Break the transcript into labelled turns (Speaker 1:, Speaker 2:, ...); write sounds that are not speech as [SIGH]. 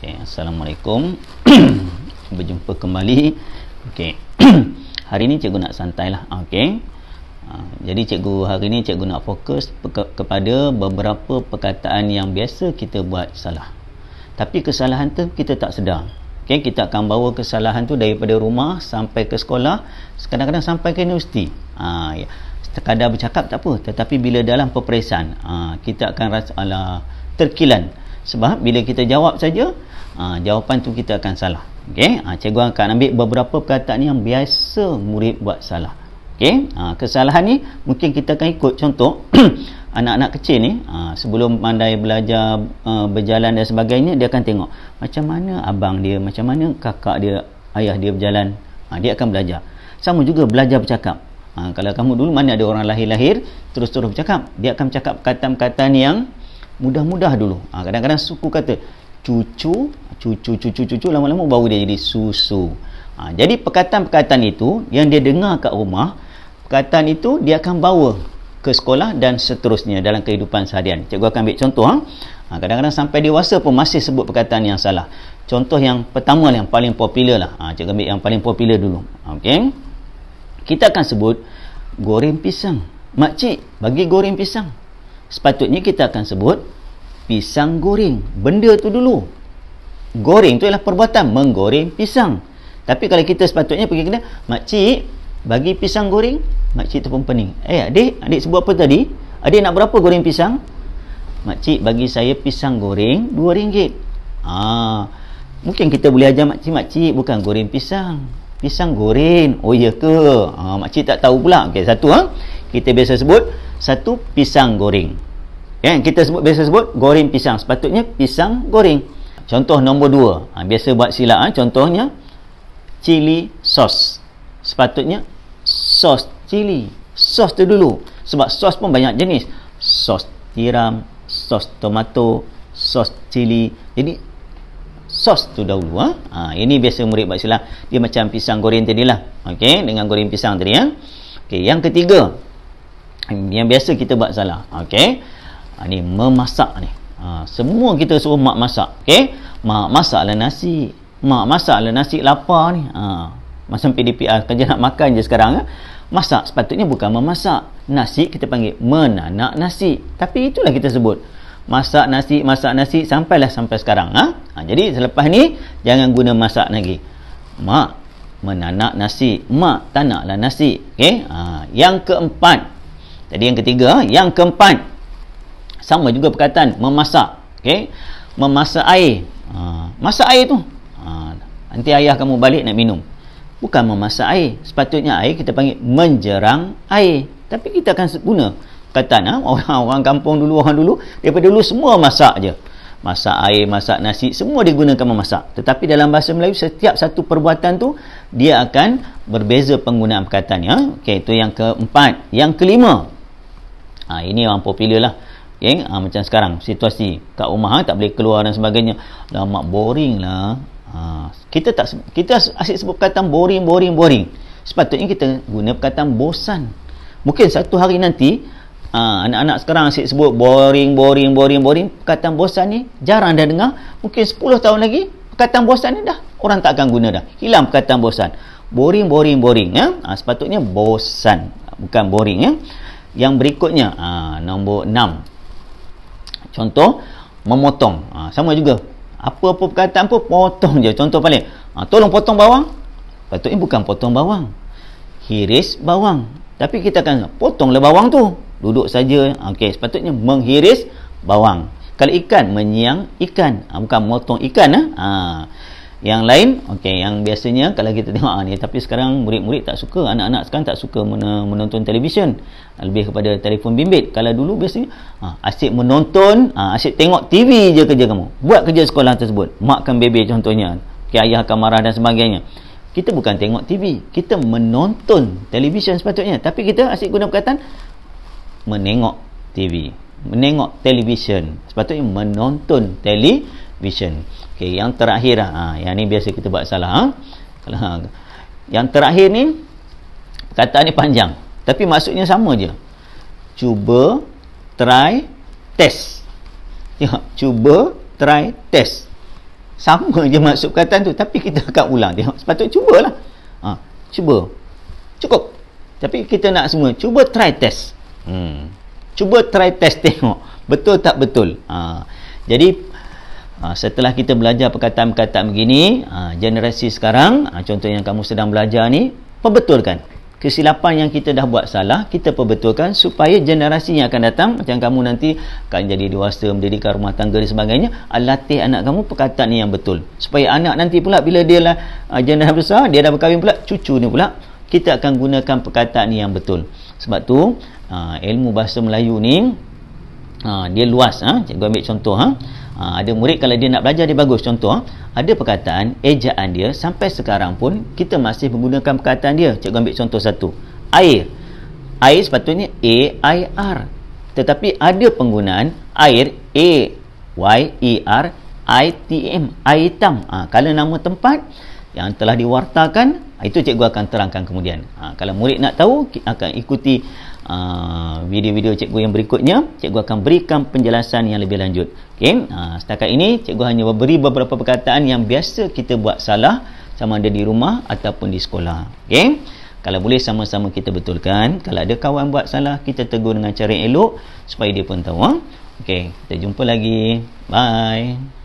Speaker 1: Okay, Assalamualaikum. [CLEARS THROAT] Berjumpa kembali. Okay. [CLEARS THROAT] hari ni cikgu nak santai lah. Okay. Ah, jadi cikgu hari ni cikgu nak fokus kepada beberapa perkataan yang biasa kita buat salah. Tapi kesalahan tu kita tak sedar. Okay, kita akan bawa kesalahan tu daripada rumah sampai ke sekolah, kadang-kadang sampai ke universiti. Ha, ya. bercakap tak apa, tetapi bila dalam peperiksaan, ha, kita akan rasa ala terkilan. Sebab bila kita jawab saja, ha, jawapan tu kita akan salah okey ha, cikgu akan ambil beberapa perkataan ni yang biasa murid buat salah okey ha, kesalahan ni mungkin kita akan ikut contoh [CLEARS THROAT] anak-anak kecil ni ha, sebelum pandai belajar uh, berjalan dan sebagainya dia akan tengok macam mana abang dia macam mana kakak dia ayah dia berjalan ha, dia akan belajar sama juga belajar bercakap ha, kalau kamu dulu mana ada orang lahir-lahir terus-terus bercakap dia akan cakap kata-kata perkataan yang mudah-mudah dulu ha, kadang-kadang ha, suku kata cucu cucu cucu cucu lama-lama baru dia jadi susu ha, jadi perkataan-perkataan itu yang dia dengar kat rumah perkataan itu dia akan bawa ke sekolah dan seterusnya dalam kehidupan seharian cikgu akan ambil contoh ha? Ha, kadang-kadang sampai dewasa pun masih sebut perkataan yang salah contoh yang pertama lah, yang paling popular lah ha, cikgu ambil yang paling popular dulu okay? kita akan sebut goreng pisang makcik bagi goreng pisang sepatutnya kita akan sebut pisang goreng benda tu dulu goreng tu ialah perbuatan menggoreng pisang tapi kalau kita sepatutnya pergi kedai makcik bagi pisang goreng makcik tu pun pening eh adik adik sebut apa tadi adik nak berapa goreng pisang makcik bagi saya pisang goreng dua ringgit ah, mungkin kita boleh ajar makcik makcik bukan goreng pisang pisang goreng oh iya ke ah, ha, makcik tak tahu pula okay, satu ha? kita biasa sebut satu pisang goreng Kan? Kita sebut biasa sebut goreng pisang. Sepatutnya pisang goreng. Contoh nombor dua. Ha, biasa buat silap. Ha? Contohnya cili sos. Sepatutnya sos cili. Sos tu dulu. Sebab sos pun banyak jenis. Sos tiram, sos tomato, sos cili. Jadi sos tu dahulu. Ha? Ha, ini biasa murid buat sila Dia macam pisang goreng tadi lah. Okay? Dengan goreng pisang tadi. Ya? Okay, yang ketiga. Yang biasa kita buat salah. Okay? Ah, ni memasak ni ha, semua kita suruh mak masak okey mak masak masaklah nasi mak masak masaklah nasi lapar ni ha, macam PDPR kerja nak makan je sekarang ha? masak sepatutnya bukan memasak nasi kita panggil menanak nasi tapi itulah kita sebut masak nasi masak nasi sampailah sampai sekarang ha? ha jadi selepas ni jangan guna masak lagi mak menanak nasi mak tanaklah nasi okey ha, yang keempat tadi yang ketiga yang keempat sama juga perkataan memasak okay? memasak air ha, masak air tu ha, nanti ayah kamu balik nak minum bukan memasak air sepatutnya air kita panggil menjerang air tapi kita akan guna perkataan ha? orang, orang kampung dulu orang dulu daripada dulu semua masak je masak air masak nasi semua digunakan memasak tetapi dalam bahasa Melayu setiap satu perbuatan tu dia akan berbeza penggunaan perkataan ya okey itu yang keempat yang kelima ha, ini orang popular lah Okay? Ha, ah, macam sekarang situasi kat rumah ha, tak boleh keluar dan sebagainya. Dah mak boring lah. Ha, kita tak kita asyik sebut kata boring boring boring. Sepatutnya kita guna perkataan bosan. Mungkin satu hari nanti ha, anak-anak sekarang asyik sebut boring boring boring boring perkataan bosan ni jarang dah dengar. Mungkin 10 tahun lagi perkataan bosan ni dah orang tak akan guna dah. Hilang perkataan bosan. Boring boring boring ya. Ha, sepatutnya bosan bukan boring ya. Yang berikutnya ha, nombor 6 contoh memotong ha, sama juga apa-apa perkataan pun potong je contoh paling ha, tolong potong bawang patutnya eh, bukan potong bawang hiris bawang tapi kita akan potonglah bawang tu duduk saja okey sepatutnya menghiris bawang kalau ikan menyiang ikan ha, bukan motong ikan ah ha. ha yang lain okey yang biasanya kalau kita tengok ha, ni tapi sekarang murid-murid tak suka anak-anak sekarang tak suka menonton televisyen lebih kepada telefon bimbit kalau dulu biasanya ha, asyik menonton ha, asyik tengok TV je kerja kamu buat kerja sekolah tersebut makan bebek contohnya okay, ayah akan marah dan sebagainya kita bukan tengok TV kita menonton televisyen sepatutnya tapi kita asyik guna perkataan menengok TV menengok televisyen sepatutnya menonton televisyen Okey, yang terakhir ah, ha, yang ni biasa kita buat salah. Ha? ha. Yang terakhir ni kata ni panjang tapi maksudnya sama je. Cuba, try, test. Ya, cuba, try, test. Sama je maksud kata tu tapi kita akan ulang dia. Sepatutnya cubalah. Ha, cuba. Cukup. Tapi kita nak semua cuba try test. Hmm. Cuba try test tengok betul tak betul. Ha. Jadi Ha, setelah kita belajar perkataan-perkataan begini, ha, generasi sekarang, ha, contoh yang kamu sedang belajar ni, perbetulkan. Kesilapan yang kita dah buat salah, kita perbetulkan supaya generasi yang akan datang, macam kamu nanti akan jadi dewasa, mendirikan rumah tangga dan sebagainya, latih anak kamu perkataan ni yang betul. Supaya anak nanti pula, bila dia lah ha, generasi besar, dia dah berkahwin pula, cucu ni pula, kita akan gunakan perkataan ni yang betul. Sebab tu, ha, ilmu bahasa Melayu ni, ha, dia luas. Ha? Cikgu ambil contoh. Ha? ha, ada murid kalau dia nak belajar dia bagus contoh ha, ada perkataan ejaan dia sampai sekarang pun kita masih menggunakan perkataan dia cikgu ambil contoh satu air air sepatutnya a i r tetapi ada penggunaan air a y e r i t m air hitam ha, kalau nama tempat yang telah diwartakan ah, itu cikgu akan terangkan kemudian ha, kalau murid nak tahu akan ikuti Uh, video-video cikgu yang berikutnya cikgu akan berikan penjelasan yang lebih lanjut ok, uh, setakat ini cikgu hanya beri beberapa perkataan yang biasa kita buat salah, sama ada di rumah ataupun di sekolah, ok kalau boleh sama-sama kita betulkan kalau ada kawan buat salah, kita tegur dengan cara yang elok, supaya dia pun tahu huh? Ha. ok, kita jumpa lagi bye